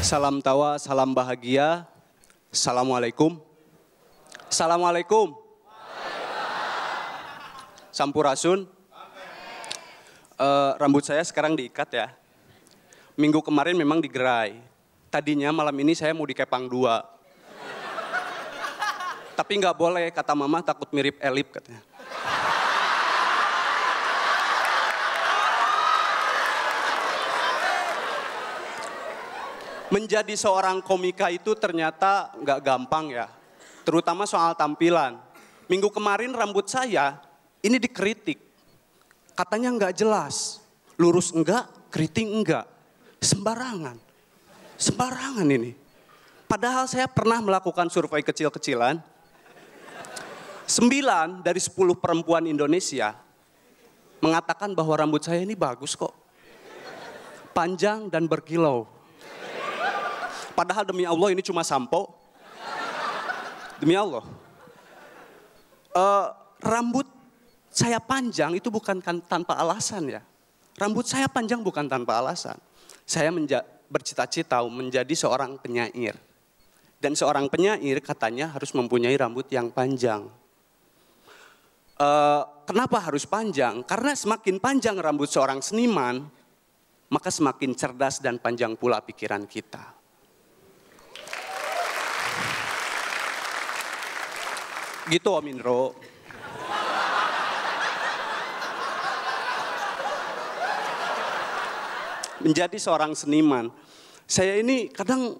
Salam tawa, salam bahagia. Assalamualaikum. Assalamualaikum. Sampurasun. Uh, rambut saya sekarang diikat ya. Minggu kemarin memang digerai. Tadinya malam ini saya mau dikepang dua. Tapi nggak boleh, kata mama takut mirip Elip katanya. menjadi seorang komika itu ternyata nggak gampang ya, terutama soal tampilan. Minggu kemarin rambut saya ini dikritik, katanya nggak jelas, lurus enggak, keriting enggak, sembarangan, sembarangan ini. Padahal saya pernah melakukan survei kecil-kecilan, sembilan dari sepuluh perempuan Indonesia mengatakan bahwa rambut saya ini bagus kok. Panjang dan berkilau. Padahal demi Allah ini cuma sampo. Demi Allah. Uh, rambut saya panjang itu bukan kan tanpa alasan ya. Rambut saya panjang bukan tanpa alasan. Saya menja- bercita-cita menjadi seorang penyair. Dan seorang penyair katanya harus mempunyai rambut yang panjang. Uh, kenapa harus panjang? Karena semakin panjang rambut seorang seniman, maka semakin cerdas dan panjang pula pikiran kita. Gitu Om Indro. Menjadi seorang seniman. Saya ini kadang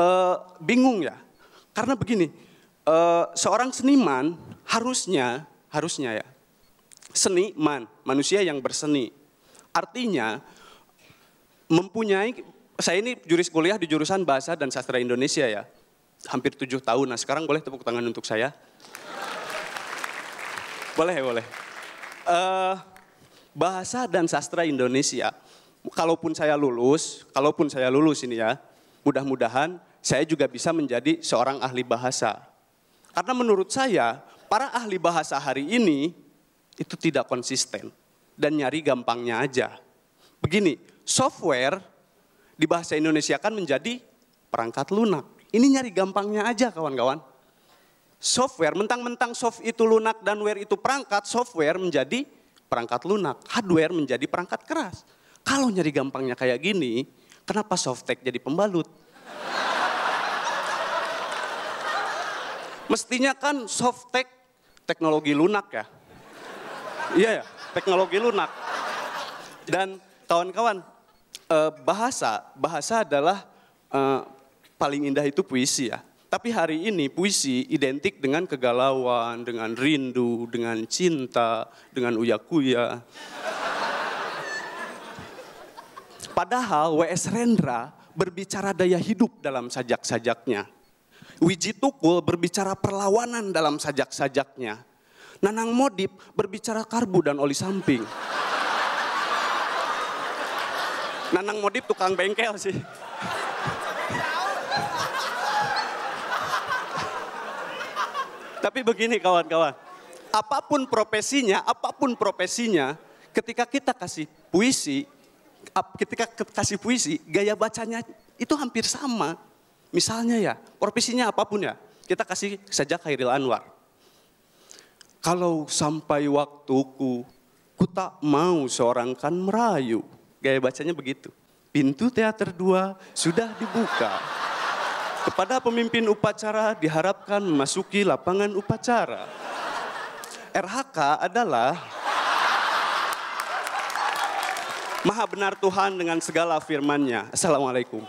uh, bingung ya. Karena begini, uh, seorang seniman harusnya, harusnya ya, seniman, manusia yang berseni. Artinya mempunyai, saya ini juris kuliah di jurusan Bahasa dan Sastra Indonesia ya hampir tujuh tahun. Nah sekarang boleh tepuk tangan untuk saya boleh, boleh. Uh, bahasa dan sastra Indonesia, kalaupun saya lulus, kalaupun saya lulus ini ya, mudah-mudahan saya juga bisa menjadi seorang ahli bahasa. Karena menurut saya, para ahli bahasa hari ini itu tidak konsisten dan nyari gampangnya aja. Begini, software di bahasa Indonesia kan menjadi perangkat lunak. Ini nyari gampangnya aja kawan-kawan software, mentang-mentang soft itu lunak dan wear itu perangkat, software menjadi perangkat lunak, hardware menjadi perangkat keras. Kalau nyari gampangnya kayak gini, kenapa softtek jadi pembalut? Mestinya kan softtek teknologi lunak ya. Iya ya, teknologi lunak. Dan kawan-kawan, eh, bahasa, bahasa adalah eh, paling indah itu puisi ya tapi hari ini puisi identik dengan kegalauan, dengan rindu, dengan cinta, dengan uyakuya. Padahal W.S. Rendra berbicara daya hidup dalam sajak-sajaknya. Wiji Tukul berbicara perlawanan dalam sajak-sajaknya. Nanang Modip berbicara karbu dan oli samping. Nanang Modip tukang bengkel sih. Tapi begini kawan-kawan, apapun profesinya, apapun profesinya, ketika kita kasih puisi, ketika kasih puisi, gaya bacanya itu hampir sama. Misalnya ya, profesinya apapun ya, kita kasih saja Khairil Anwar. Kalau sampai waktuku, ku tak mau seorang kan merayu. Gaya bacanya begitu. Pintu teater dua sudah dibuka. Kepada pemimpin upacara diharapkan memasuki lapangan upacara. RHK adalah Maha benar Tuhan dengan segala firman-Nya. Assalamualaikum.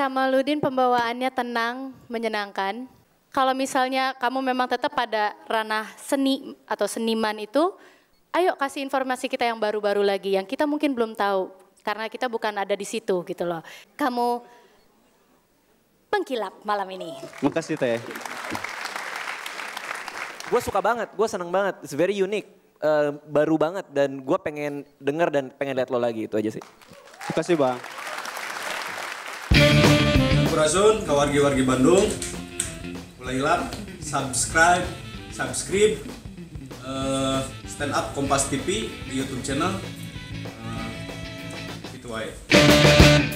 Kamaludin pembawaannya tenang, menyenangkan. Kalau misalnya kamu memang tetap pada ranah seni atau seniman itu, ayo kasih informasi kita yang baru-baru lagi yang kita mungkin belum tahu karena kita bukan ada di situ gitu loh. Kamu pengkilap malam ini. Makasih Teh. Gue suka banget, gue seneng banget. It's very unique, uh, baru banget dan gue pengen denger dan pengen lihat lo lagi itu aja sih. Makasih Bang. Kurasun, kawargi wargi-wargi Bandung. Mulai hilang, subscribe, subscribe. Uh, stand up Kompas TV di YouTube channel. Uh, itu aja.